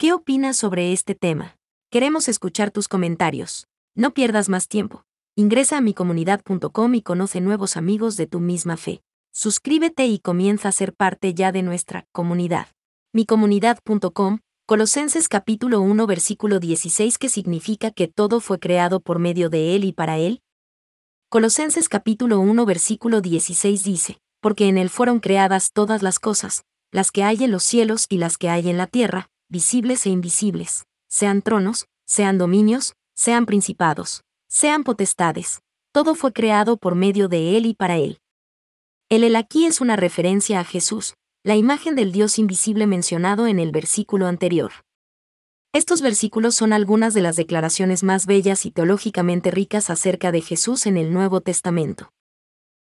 ¿Qué opinas sobre este tema? Queremos escuchar tus comentarios. No pierdas más tiempo. Ingresa a micomunidad.com y conoce nuevos amigos de tu misma fe. Suscríbete y comienza a ser parte ya de nuestra comunidad. Micomunidad.com, Colosenses capítulo 1 versículo 16 que significa que todo fue creado por medio de Él y para Él. Colosenses capítulo 1 versículo 16 dice, porque en Él fueron creadas todas las cosas, las que hay en los cielos y las que hay en la tierra, visibles e invisibles, sean tronos, sean dominios, sean principados, sean potestades. Todo fue creado por medio de Él y para Él. El El aquí es una referencia a Jesús, la imagen del Dios invisible mencionado en el versículo anterior. Estos versículos son algunas de las declaraciones más bellas y teológicamente ricas acerca de Jesús en el Nuevo Testamento.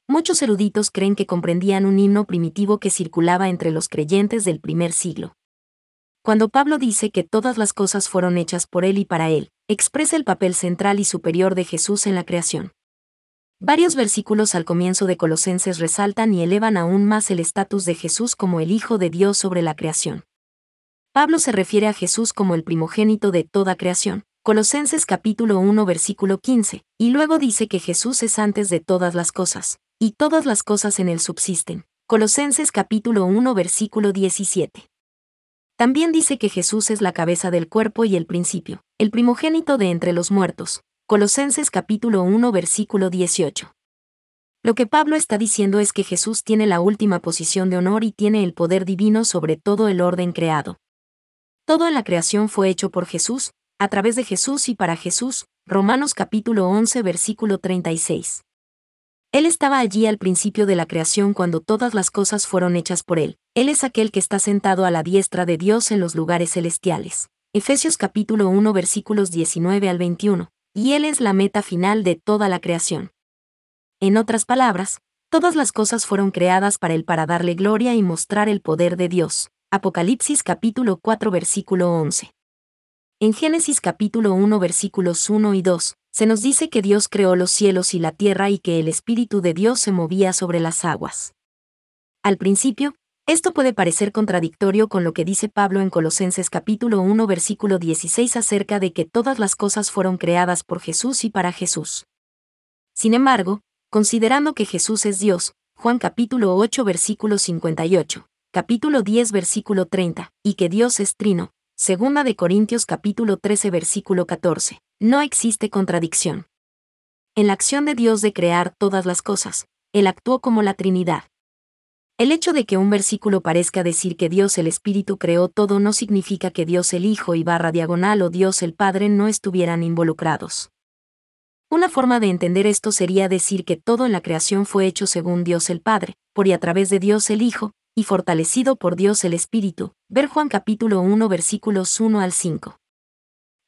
Muchos eruditos creen que comprendían un himno primitivo que circulaba entre los creyentes del primer siglo. Cuando Pablo dice que todas las cosas fueron hechas por Él y para Él, expresa el papel central y superior de Jesús en la creación. Varios versículos al comienzo de Colosenses resaltan y elevan aún más el estatus de Jesús como el Hijo de Dios sobre la creación. Pablo se refiere a Jesús como el primogénito de toda creación, Colosenses capítulo 1 versículo 15, y luego dice que Jesús es antes de todas las cosas, y todas las cosas en él subsisten, Colosenses capítulo 1 versículo 17. También dice que Jesús es la cabeza del cuerpo y el principio, el primogénito de entre los muertos. Colosenses capítulo 1 versículo 18. Lo que Pablo está diciendo es que Jesús tiene la última posición de honor y tiene el poder divino sobre todo el orden creado. Todo en la creación fue hecho por Jesús, a través de Jesús y para Jesús, Romanos capítulo 11 versículo 36. Él estaba allí al principio de la creación cuando todas las cosas fueron hechas por él, él es aquel que está sentado a la diestra de Dios en los lugares celestiales. Efesios capítulo 1 versículos 19 al 21. Y Él es la meta final de toda la creación. En otras palabras, todas las cosas fueron creadas para Él para darle gloria y mostrar el poder de Dios. Apocalipsis capítulo 4 versículo 11. En Génesis capítulo 1 versículos 1 y 2, se nos dice que Dios creó los cielos y la tierra y que el Espíritu de Dios se movía sobre las aguas. Al principio, esto puede parecer contradictorio con lo que dice Pablo en Colosenses capítulo 1 versículo 16 acerca de que todas las cosas fueron creadas por Jesús y para Jesús. Sin embargo, considerando que Jesús es Dios, Juan capítulo 8 versículo 58, capítulo 10 versículo 30, y que Dios es trino, segunda de Corintios capítulo 13 versículo 14, no existe contradicción. En la acción de Dios de crear todas las cosas, Él actuó como la Trinidad, el hecho de que un versículo parezca decir que Dios el Espíritu creó todo no significa que Dios el Hijo y barra diagonal o Dios el Padre no estuvieran involucrados. Una forma de entender esto sería decir que todo en la creación fue hecho según Dios el Padre, por y a través de Dios el Hijo, y fortalecido por Dios el Espíritu. Ver Juan capítulo 1 versículos 1 al 5.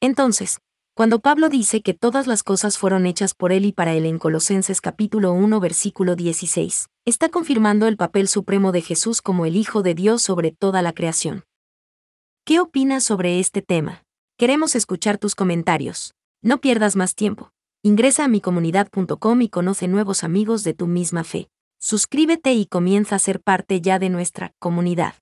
Entonces, cuando Pablo dice que todas las cosas fueron hechas por él y para él en Colosenses capítulo 1 versículo 16, está confirmando el papel supremo de Jesús como el Hijo de Dios sobre toda la creación. ¿Qué opinas sobre este tema? Queremos escuchar tus comentarios. No pierdas más tiempo. Ingresa a micomunidad.com y conoce nuevos amigos de tu misma fe. Suscríbete y comienza a ser parte ya de nuestra comunidad.